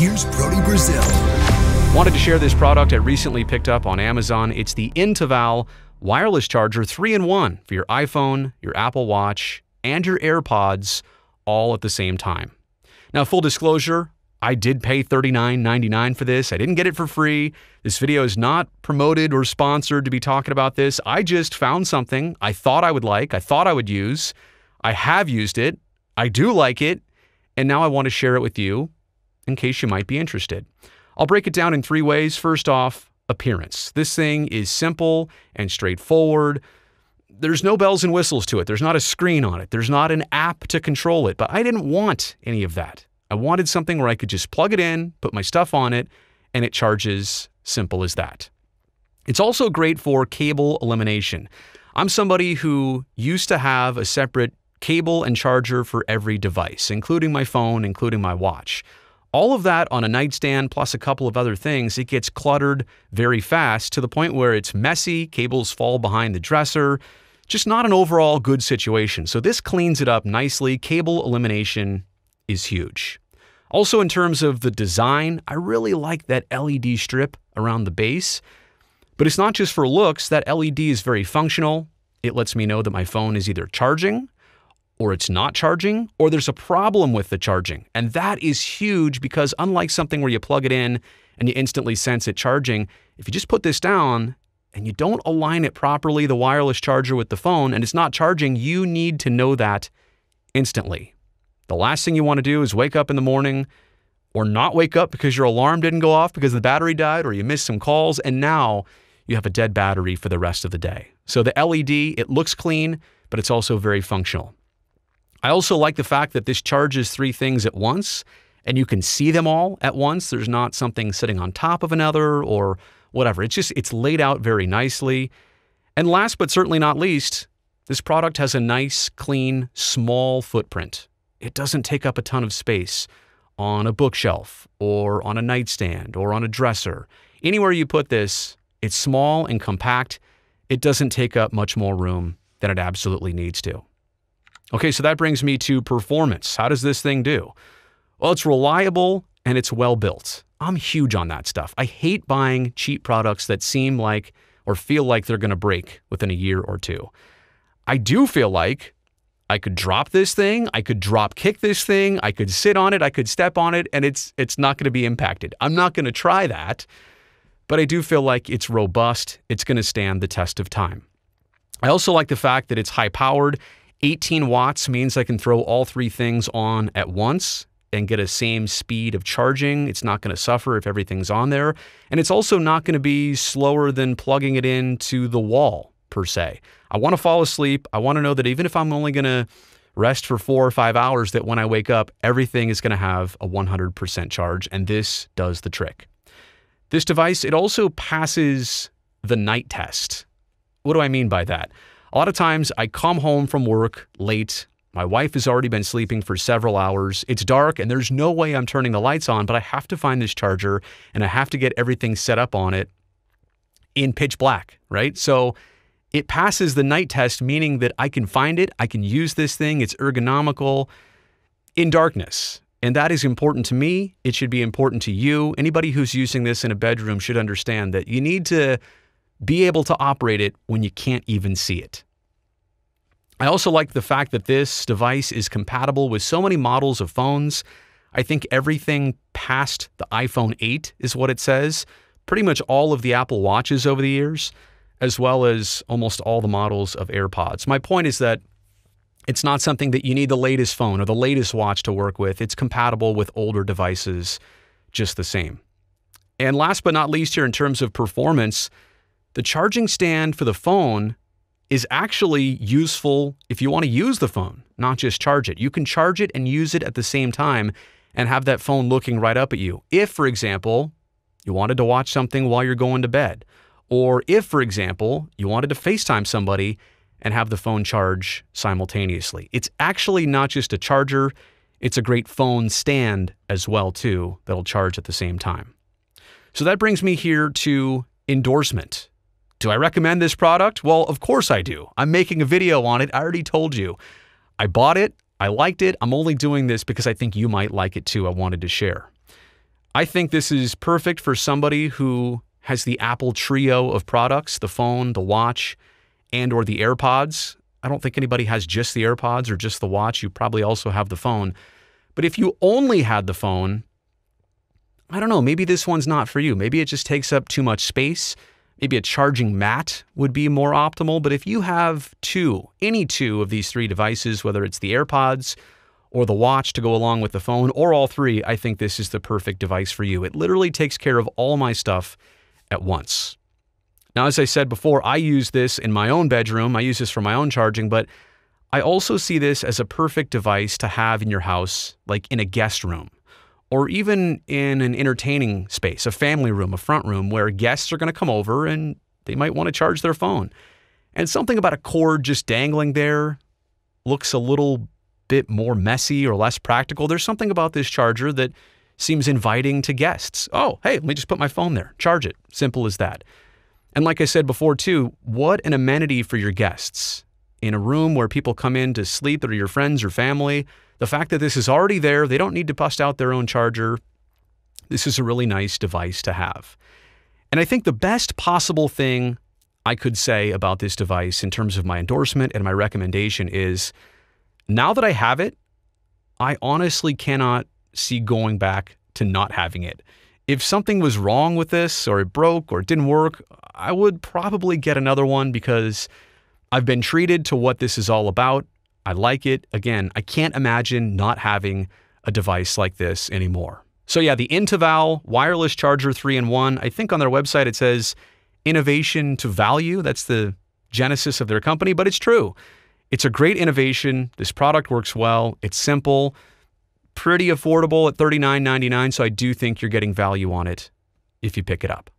Here's Brody Brazil. Wanted to share this product I recently picked up on Amazon. It's the Intaval wireless charger 3-in-1 for your iPhone, your Apple Watch, and your AirPods all at the same time. Now, full disclosure, I did pay $39.99 for this. I didn't get it for free. This video is not promoted or sponsored to be talking about this. I just found something I thought I would like, I thought I would use. I have used it. I do like it. And now I want to share it with you in case you might be interested. I'll break it down in three ways. First off, appearance. This thing is simple and straightforward. There's no bells and whistles to it. There's not a screen on it. There's not an app to control it, but I didn't want any of that. I wanted something where I could just plug it in, put my stuff on it, and it charges. Simple as that. It's also great for cable elimination. I'm somebody who used to have a separate cable and charger for every device, including my phone, including my watch all of that on a nightstand plus a couple of other things, it gets cluttered very fast to the point where it's messy, cables fall behind the dresser, just not an overall good situation. So this cleans it up nicely. Cable elimination is huge. Also, in terms of the design, I really like that LED strip around the base. But it's not just for looks, that LED is very functional. It lets me know that my phone is either charging or it's not charging, or there's a problem with the charging. And that is huge because unlike something where you plug it in and you instantly sense it charging, if you just put this down and you don't align it properly, the wireless charger with the phone, and it's not charging, you need to know that instantly. The last thing you want to do is wake up in the morning or not wake up because your alarm didn't go off because the battery died or you missed some calls and now you have a dead battery for the rest of the day. So the LED, it looks clean, but it's also very functional. I also like the fact that this charges three things at once and you can see them all at once. There's not something sitting on top of another or whatever. It's just it's laid out very nicely. And last but certainly not least, this product has a nice, clean, small footprint. It doesn't take up a ton of space on a bookshelf or on a nightstand or on a dresser. Anywhere you put this, it's small and compact. It doesn't take up much more room than it absolutely needs to. Okay, so that brings me to performance. How does this thing do? Well, it's reliable and it's well built. I'm huge on that stuff. I hate buying cheap products that seem like or feel like they're going to break within a year or two. I do feel like I could drop this thing, I could drop kick this thing, I could sit on it, I could step on it and it's it's not going to be impacted. I'm not going to try that, but I do feel like it's robust, it's going to stand the test of time. I also like the fact that it's high powered 18 watts means I can throw all three things on at once and get a same speed of charging. It's not going to suffer if everything's on there. And it's also not going to be slower than plugging it into the wall per se. I want to fall asleep. I want to know that even if I'm only going to rest for four or five hours, that when I wake up, everything is going to have a 100% charge. And this does the trick. This device, it also passes the night test. What do I mean by that? A lot of times I come home from work late. My wife has already been sleeping for several hours. It's dark and there's no way I'm turning the lights on, but I have to find this charger and I have to get everything set up on it in pitch black, right? So it passes the night test, meaning that I can find it, I can use this thing, it's ergonomical in darkness. And that is important to me. It should be important to you. Anybody who's using this in a bedroom should understand that you need to be able to operate it when you can't even see it. I also like the fact that this device is compatible with so many models of phones. I think everything past the iPhone 8 is what it says, pretty much all of the Apple Watches over the years, as well as almost all the models of AirPods. My point is that it's not something that you need the latest phone or the latest watch to work with. It's compatible with older devices just the same. And last but not least, here in terms of performance, the charging stand for the phone is actually useful if you want to use the phone, not just charge it. You can charge it and use it at the same time and have that phone looking right up at you. If, for example, you wanted to watch something while you're going to bed, or if, for example, you wanted to FaceTime somebody and have the phone charge simultaneously. It's actually not just a charger, it's a great phone stand as well too that'll charge at the same time. So that brings me here to endorsement. Do I recommend this product? Well, of course I do. I'm making a video on it. I already told you. I bought it. I liked it. I'm only doing this because I think you might like it too. I wanted to share. I think this is perfect for somebody who has the Apple trio of products, the phone, the watch, and or the AirPods. I don't think anybody has just the AirPods or just the watch. You probably also have the phone. But if you only had the phone, I don't know, maybe this one's not for you. Maybe it just takes up too much space. Maybe a charging mat would be more optimal, but if you have two, any two of these three devices, whether it's the AirPods or the watch to go along with the phone or all three, I think this is the perfect device for you. It literally takes care of all my stuff at once. Now, as I said before, I use this in my own bedroom. I use this for my own charging, but I also see this as a perfect device to have in your house, like in a guest room or even in an entertaining space, a family room, a front room where guests are going to come over and they might want to charge their phone. And something about a cord just dangling there looks a little bit more messy or less practical. There's something about this charger that seems inviting to guests. Oh, hey, let me just put my phone there, charge it. Simple as that. And like I said before, too, what an amenity for your guests. In a room where people come in to sleep that are your friends or family, the fact that this is already there, they don't need to bust out their own charger. This is a really nice device to have. And I think the best possible thing I could say about this device in terms of my endorsement and my recommendation is now that I have it, I honestly cannot see going back to not having it. If something was wrong with this or it broke or it didn't work, I would probably get another one because I've been treated to what this is all about I like it. Again, I can't imagine not having a device like this anymore. So yeah, the Intival wireless charger 3 in 1, I think on their website it says innovation to value. That's the genesis of their company, but it's true. It's a great innovation. This product works well. It's simple, pretty affordable at $39.99, so I do think you're getting value on it if you pick it up.